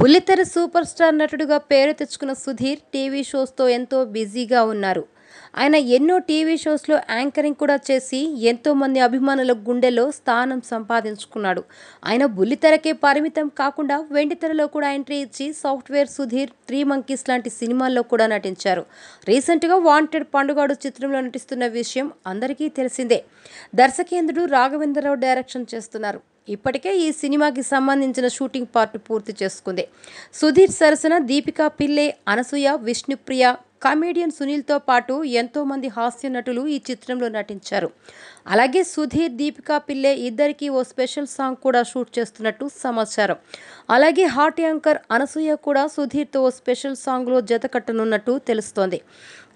బుల్లితెర super star నటుడుగా పేరు తెచ్చుకున్న సుధీర్ టీవీ షోస్తో ఎంతో బిజీగా ఉన్నారు ఆయన ఎన్నో టీవీ షోస్లో యాంకరింగ్ కూడా చేసి ఎంతోమంది అభిమానుల గుండెలో స్థానం సంపాదించుకున్నాడు ఆయన బుల్లితెరకే పరిమితం కాకుండా వెండితెరలో కూడా ఎంట్రీ ఇచ్చి సాఫ్ట్వేర్ సుధీర్ త్రీ మంకీస్ లాంటి సినిమాల్లో కూడా నటించారు రీసెంట్గా వాంటెడ్ పండుగాడు చిత్రంలో నటిస్తున్న విషయం అందరికీ తెలిసిందే దర్శకేంద్రుడు రాఘవేంద్రరావు డైరెక్షన్ చేస్తున్నారు ఇప్పటికే ఈ సినిమాకి సంబంధించిన షూటింగ్ పార్ట్ పూర్తి చేసుకుంది సుధీర్ సరసన దీపికా పిల్లే అనసూయ విష్ణుప్రియ కమేడియన్ సునీల్తో పాటు ఎంతోమంది హాస్య నటులు ఈ చిత్రంలో నటించారు అలాగే సుధీర్ దీపికా పిల్లే ఇద్దరికి ఓ స్పెషల్ సాంగ్ కూడా షూట్ చేస్తున్నట్టు సమాచారం అలాగే హాట్ యాంకర్ అనసూయ కూడా సుధీర్తో ఓ స్పెషల్ సాంగ్లో జత కట్టనున్నట్టు తెలుస్తోంది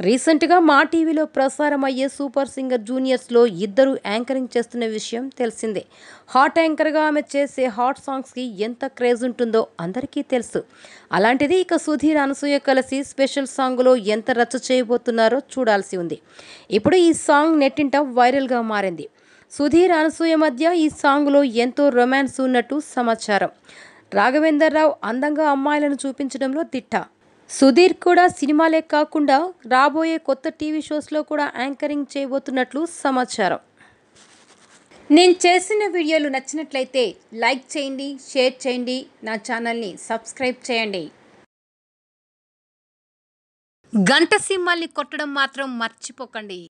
రీసెంట్గా మా టీవీలో ప్రసారం అయ్యే సూపర్ సింగర్ జూనియర్స్లో ఇద్దరు యాంకరింగ్ చేస్తున్న విషయం తెలిసిందే హాట్ యాంకర్గా ఆమె చేసే హాట్ సాంగ్స్కి ఎంత క్రేజ్ ఉంటుందో అందరికీ తెలుసు అలాంటిది ఇక సుధీర్ అనసూయ కలిసి స్పెషల్ సాంగ్లో ఎంత రచ్చ చేయబోతున్నారో చూడాల్సి ఉంది ఇప్పుడు ఈ సాంగ్ నెట్టింట వైరల్గా మారింది సుధీర్ అనసూయ మధ్య ఈ సాంగ్లో ఎంతో రొమాన్స్ ఉన్నట్టు సమాచారం రాఘవేందర్ రావు అందంగా అమ్మాయిలను చూపించడంలో దిట్ట సుధీర్ కూడా సినిమాలే కాకుండా రాబోయే కొత్త టీవీ షోస్లో కూడా యాంకరింగ్ చేయబోతున్నట్లు సమాచారం నేను చేసిన వీడియోలు నచ్చినట్లయితే లైక్ చేయండి షేర్ చేయండి నా ఛానల్ని సబ్స్క్రైబ్ చేయండి గంట సింహాన్ని కొట్టడం మాత్రం మర్చిపోకండి